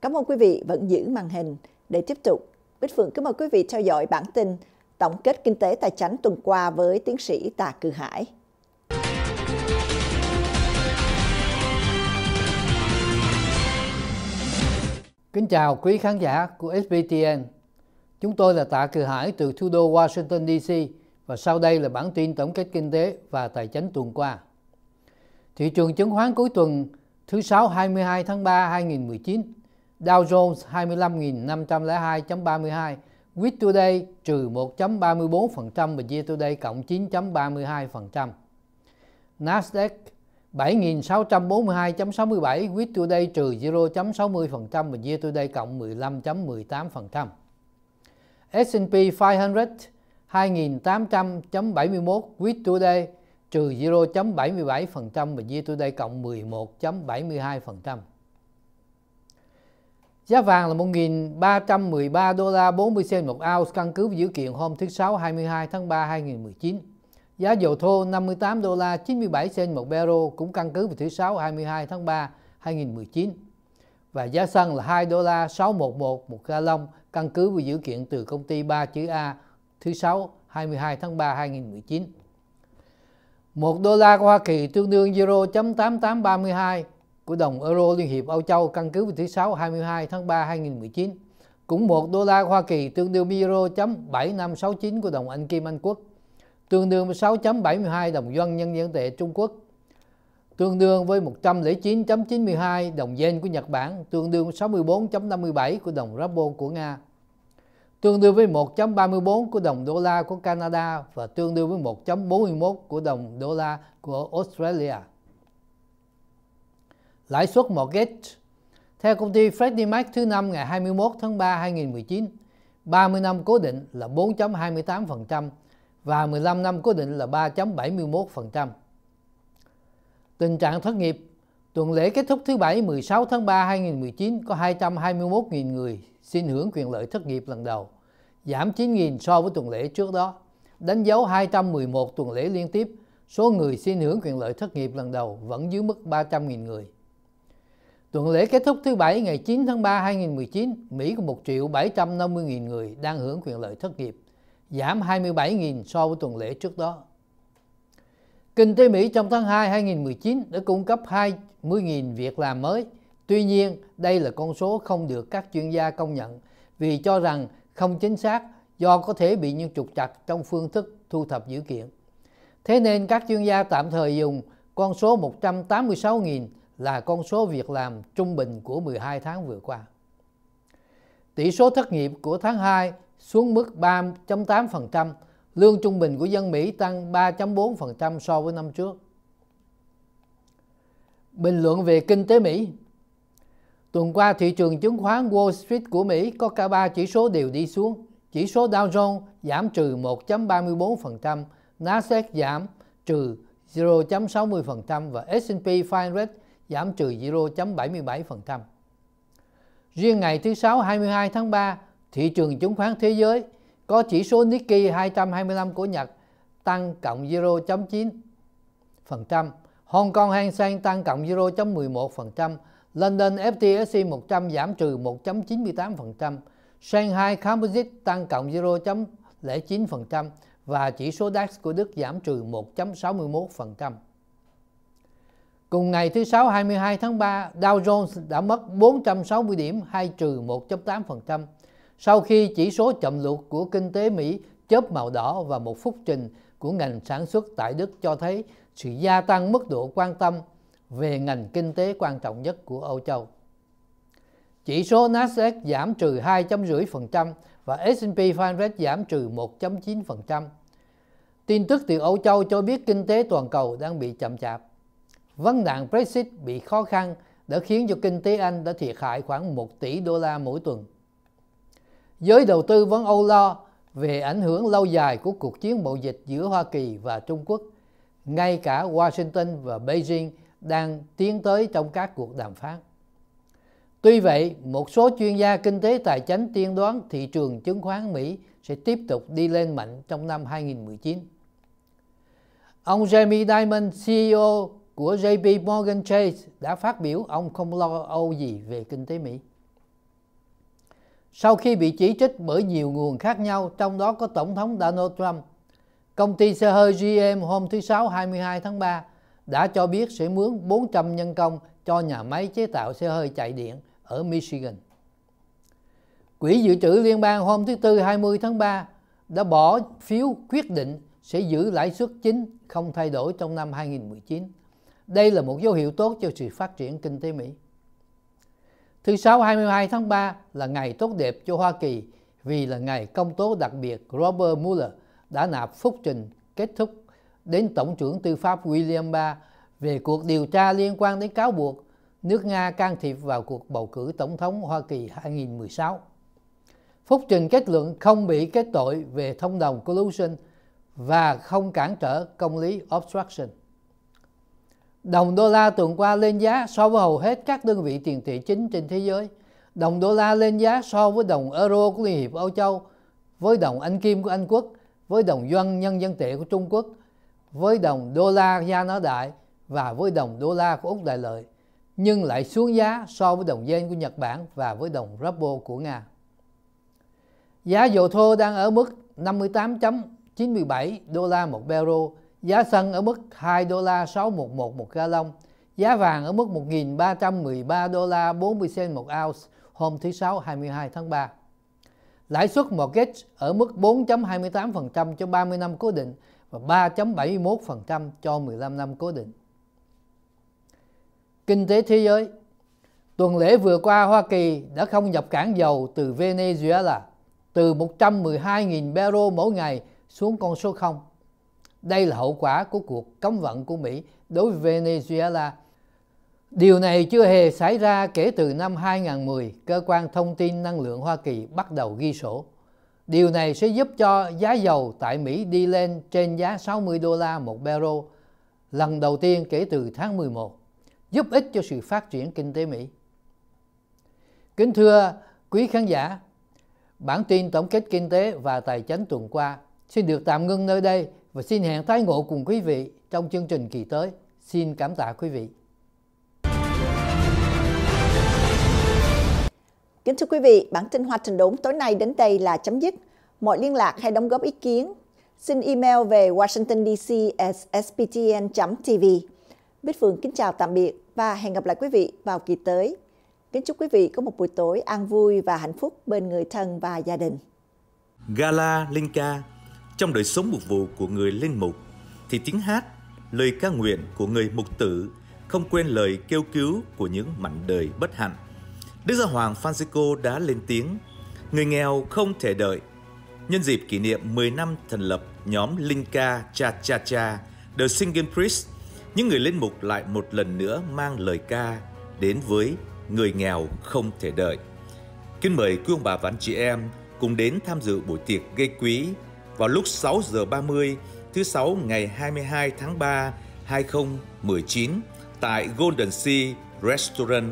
Cảm ơn quý vị vẫn giữ màn hình để tiếp tục. Bích Phượng kính mời quý vị theo dõi bản tin Tổng kết Kinh tế Tài chính tuần qua với tiến sĩ Tạ Cư Hải. Kính chào quý khán giả của SBTN. Chúng tôi là Tạ Cư Hải từ thủ đô Washington DC và sau đây là bản tin tổng kết kinh tế và tài chính tuần qua. Thị trường chứng khoán cuối tuần thứ Sáu 22 tháng 3 2019 Dow Jones 25.502.32, Week Today trừ 1.34% và Year Today cộng 9.32%. Nasdaq 7.642.67, Week Today trừ 0.60% và Year Today cộng 15.18%. S&P 500 2.800.71, Week Today trừ 0.77% và Year Today cộng 11.72%. Giá vàng là 1.313 đô la 40 cent một ounce căn cứ vào dữ kiện hôm thứ Sáu 22 tháng 3 2019. Giá dầu thô 58 đô la 97 cent một barrel cũng căn cứ vào thứ Sáu 22 tháng 3 2019. Và giá xăng là 2 đô la 611 một ga lông căn cứ vào dữ kiện từ công ty 3 chữ A thứ Sáu 22 tháng 3 2019. 1 đô la của Hoa Kỳ tương đương 0.8832 của đồng euro Liên hiệp Âu Châu căn cứ vào thứ Sáu 22 tháng 3 2019 cũng 1 đô la Hoa Kỳ tương đương euro chấm 7569 của đồng Anh Kim Anh Quốc tương đương với 6.72 đồng yuan nhân dân tệ Trung Quốc tương đương với 109.92 đồng yen của Nhật Bản tương đương với 64.57 của đồng ruble của Nga tương đương với 1.34 của đồng đô la của Canada và tương đương với 1.41 của đồng đô la của Australia. Lãi suất mortgage Theo công ty Freddie Mac thứ năm ngày 21 tháng 3 2019, 30 năm cố định là 4.28% và 15 năm cố định là 3.71%. Tình trạng thất nghiệp Tuần lễ kết thúc thứ Bảy 16 tháng 3 2019 có 221.000 người xin hưởng quyền lợi thất nghiệp lần đầu, giảm 9.000 so với tuần lễ trước đó, đánh dấu 211 tuần lễ liên tiếp số người xin hưởng quyền lợi thất nghiệp lần đầu vẫn dưới mức 300.000 người. Tuần lễ kết thúc thứ Bảy ngày 9 tháng 3 2019, Mỹ có 1 triệu 750.000 người đang hưởng quyền lợi thất nghiệp, giảm 27.000 so với tuần lễ trước đó. Kinh tế Mỹ trong tháng 2 2019 đã cung cấp 20.000 việc làm mới. Tuy nhiên, đây là con số không được các chuyên gia công nhận vì cho rằng không chính xác do có thể bị những trục trặc trong phương thức thu thập dữ kiện. Thế nên các chuyên gia tạm thời dùng con số 186.000 là con số việc làm trung bình của 12 tháng vừa qua. Tỷ số thất nghiệp của tháng 2 xuống mức 3.8%, lương trung bình của dân Mỹ tăng 3.4% so với năm trước. Bình luận về kinh tế Mỹ Tuần qua, thị trường chứng khoán Wall Street của Mỹ có cả 3 chỉ số đều đi xuống. Chỉ số Dow Jones giảm trừ 1.34%, Nasdaq giảm trừ 0.60% và S&P 500 giảm trừ 0.77%. Riêng ngày thứ Sáu 22 tháng 3, thị trường chứng khoán thế giới có chỉ số Nikkei 225 của Nhật tăng cộng 0.9%, Hong Kong Hang Seng tăng cộng 0.11%, London FTSE 100 giảm trừ 1.98%, Shanghai Composite tăng cộng 0.09% và chỉ số DAX của Đức giảm trừ 1.61%. Cùng ngày thứ Sáu 22 tháng 3, Dow Jones đã mất 460 điểm hay trừ 1.8% sau khi chỉ số chậm lụt của kinh tế Mỹ chớp màu đỏ và một phúc trình của ngành sản xuất tại Đức cho thấy sự gia tăng mức độ quan tâm về ngành kinh tế quan trọng nhất của Âu Châu. Chỉ số Nasdaq giảm trừ 2.5% và S&P 500 giảm trừ 1.9%. Tin tức từ Âu Châu cho biết kinh tế toàn cầu đang bị chậm chạp Vấn nạn Brexit bị khó khăn đã khiến cho kinh tế Anh đã thiệt hại khoảng 1 tỷ đô la mỗi tuần. Giới đầu tư vẫn âu lo về ảnh hưởng lâu dài của cuộc chiến mậu dịch giữa Hoa Kỳ và Trung Quốc. Ngay cả Washington và Beijing đang tiến tới trong các cuộc đàm phán. Tuy vậy, một số chuyên gia kinh tế tài chính tiên đoán thị trường chứng khoán Mỹ sẽ tiếp tục đi lên mạnh trong năm 2019. Ông Jamie Dimon, CEO của JP Morgan Chase đã phát biểu ông không lo âu gì về kinh tế Mỹ. Sau khi bị chỉ trích bởi nhiều nguồn khác nhau, trong đó có Tổng thống Donald Trump, công ty xe hơi GM hôm thứ Sáu 22 tháng 3 đã cho biết sẽ mướn 400 nhân công cho nhà máy chế tạo xe hơi chạy điện ở Michigan. Quỹ dự trữ liên bang hôm thứ Tư 20 tháng 3 đã bỏ phiếu quyết định sẽ giữ lãi suất chính không thay đổi trong năm 2019 đây là một dấu hiệu tốt cho sự phát triển kinh tế Mỹ. Thứ Sáu 22 tháng 3 là ngày tốt đẹp cho Hoa Kỳ vì là ngày công tố đặc biệt Robert Mueller đã nạp phúc trình kết thúc đến Tổng trưởng Tư pháp William Barr về cuộc điều tra liên quan đến cáo buộc nước Nga can thiệp vào cuộc bầu cử Tổng thống Hoa Kỳ 2016. Phúc trình kết luận không bị kết tội về thông đồng collusion và không cản trở công lý obstruction. Đồng đô la tuần qua lên giá so với hầu hết các đơn vị tiền tệ chính trên thế giới. Đồng đô la lên giá so với đồng euro của Liên hiệp Âu Châu, với đồng Anh Kim của Anh Quốc, với đồng Yuan nhân dân tệ của Trung Quốc, với đồng đô la Gia Nó Đại và với đồng đô la của Úc Đại Lợi, nhưng lại xuống giá so với đồng yen của Nhật Bản và với đồng ruble của Nga. Giá dầu thô đang ở mức 58.97 đô la một barrel Giá xăng ở mức 2 đô la 611 một ga lông, giá vàng ở mức 1.313 đô la 40 cent một ounce hôm thứ Sáu 22 tháng 3. Lãi suất mortgage ở mức 4.28% cho 30 năm cố định và 3.71% cho 15 năm cố định. Kinh tế thế giới Tuần lễ vừa qua, Hoa Kỳ đã không nhập cảng dầu từ Venezuela từ 112.000 barrel mỗi ngày xuống con số 0 đây là hậu quả của cuộc cấm vận của Mỹ đối với Venezuela. Điều này chưa hề xảy ra kể từ năm 2010, cơ quan thông tin năng lượng Hoa Kỳ bắt đầu ghi sổ. Điều này sẽ giúp cho giá dầu tại Mỹ đi lên trên giá 60 đô la một barrel lần đầu tiên kể từ tháng 11, giúp ích cho sự phát triển kinh tế Mỹ. Kính thưa quý khán giả, bản tin tổng kết kinh tế và tài chính tuần qua xin được tạm ngưng nơi đây và xin hẹn tái ngộ cùng quý vị trong chương trình kỳ tới. Xin cảm tạ quý vị. Kính thưa quý vị, bản tin Hoa Trình Đốn tối nay đến đây là chấm dứt. Mọi liên lạc hay đóng góp ý kiến, xin email về Washington DC sbtn.tv. Bích Phương kính chào tạm biệt và hẹn gặp lại quý vị vào kỳ tới. Kính chúc quý vị có một buổi tối an vui và hạnh phúc bên người thân và gia đình. Gala Linh Ca trong đời sống mục vụ của người lên mục, thì tiếng hát, lời ca nguyện của người mục tử không quên lời kêu cứu của những mảnh đời bất hạnh. Đức Giáo Hoàng Francisco đã lên tiếng, người nghèo không thể đợi. Nhân dịp kỷ niệm 10 năm thành lập nhóm Linh ca Cha Cha Cha, The Singing Priest, những người lên mục lại một lần nữa mang lời ca đến với người nghèo không thể đợi. Kính mời quý ông bà và anh chị em cùng đến tham dự buổi tiệc gây quý vào lúc 6 giờ 30 thứ Sáu ngày 22 tháng 3, 2019 tại Golden Sea Restaurant.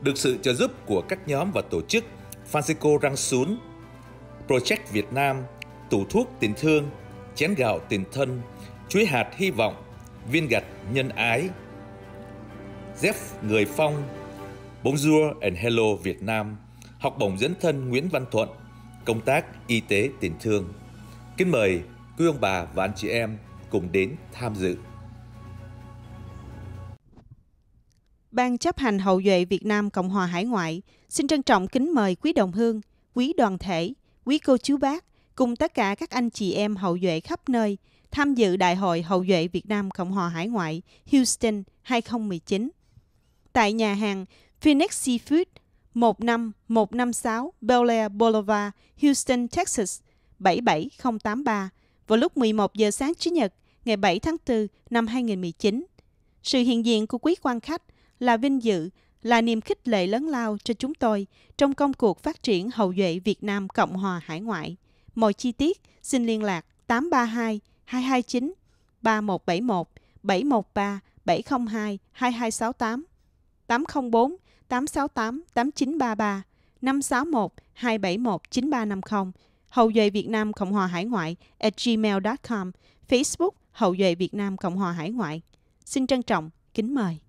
Được sự trợ giúp của các nhóm và tổ chức Francisco Răng Sún, Project Việt Nam, Tủ thuốc tình thương, Chén gạo tình thân, Chuối hạt hy vọng, Viên gạch nhân ái, Jeff Người Phong, Bonjour and Hello Việt Nam, Học bổng dẫn thân Nguyễn Văn Thuận, Công tác Y tế tình thương. Kính mời quý ông bà và anh chị em cùng đến tham dự. Ban chấp hành Hậu duệ Việt Nam Cộng hòa Hải ngoại xin trân trọng kính mời quý đồng hương, quý đoàn thể, quý cô chú bác cùng tất cả các anh chị em hậu duệ khắp nơi tham dự Đại hội Hậu duệ Việt Nam Cộng hòa Hải ngoại Houston 2019 tại nhà hàng Phoenix Seafood 15156 Bel Air Boulevard, Houston, Texas 77083 vào lúc 11 giờ sáng Chủ nhật ngày 7 tháng 4 năm 2019. Sự hiện diện của quý quan khách là vinh dự, là niềm khích lệ lớn lao cho chúng tôi trong công cuộc phát triển hậu duệ Việt Nam Cộng hòa hải ngoại. Mọi chi tiết xin liên lạc 832 229 3171 713 702 2268 804 868 8933 561 271 9350 hậu duệ Việt Nam Cộng hòa Hải ngoại at gmail.com, Facebook hậu duệ Việt Nam Cộng hòa Hải ngoại. Xin trân trọng, kính mời.